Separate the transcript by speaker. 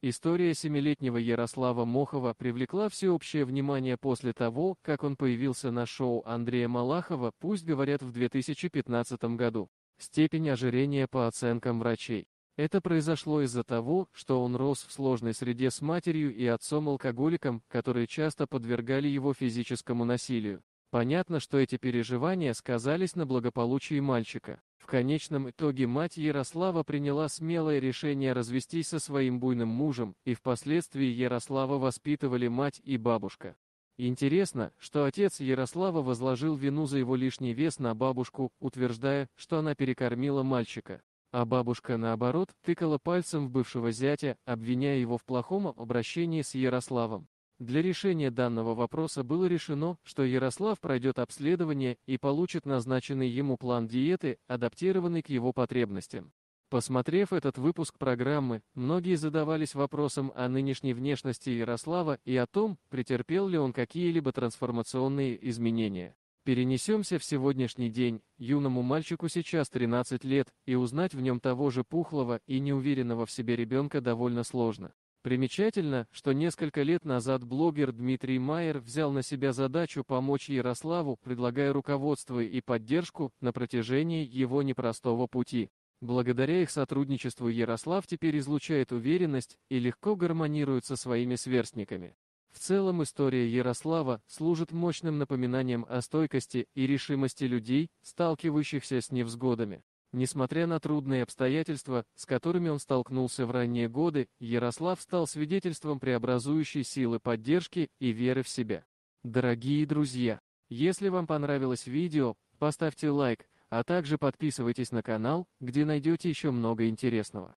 Speaker 1: История семилетнего Ярослава Мохова привлекла всеобщее внимание после того, как он появился на шоу Андрея Малахова «Пусть говорят» в 2015 году. Степень ожирения по оценкам врачей. Это произошло из-за того, что он рос в сложной среде с матерью и отцом-алкоголиком, которые часто подвергали его физическому насилию. Понятно, что эти переживания сказались на благополучии мальчика. В конечном итоге мать Ярослава приняла смелое решение развестись со своим буйным мужем, и впоследствии Ярослава воспитывали мать и бабушка. Интересно, что отец Ярослава возложил вину за его лишний вес на бабушку, утверждая, что она перекормила мальчика. А бабушка, наоборот, тыкала пальцем в бывшего зятя, обвиняя его в плохом обращении с Ярославом. Для решения данного вопроса было решено, что Ярослав пройдет обследование и получит назначенный ему план диеты, адаптированный к его потребностям. Посмотрев этот выпуск программы, многие задавались вопросом о нынешней внешности Ярослава и о том, претерпел ли он какие-либо трансформационные изменения. Перенесемся в сегодняшний день, юному мальчику сейчас 13 лет, и узнать в нем того же пухлого и неуверенного в себе ребенка довольно сложно. Примечательно, что несколько лет назад блогер Дмитрий Майер взял на себя задачу помочь Ярославу, предлагая руководство и поддержку на протяжении его непростого пути. Благодаря их сотрудничеству Ярослав теперь излучает уверенность и легко гармонирует со своими сверстниками. В целом история Ярослава служит мощным напоминанием о стойкости и решимости людей, сталкивающихся с невзгодами. Несмотря на трудные обстоятельства, с которыми он столкнулся в ранние годы, Ярослав стал свидетельством преобразующей силы поддержки и веры в себя. Дорогие друзья, если вам понравилось видео, поставьте лайк, а также подписывайтесь на канал, где найдете еще много интересного.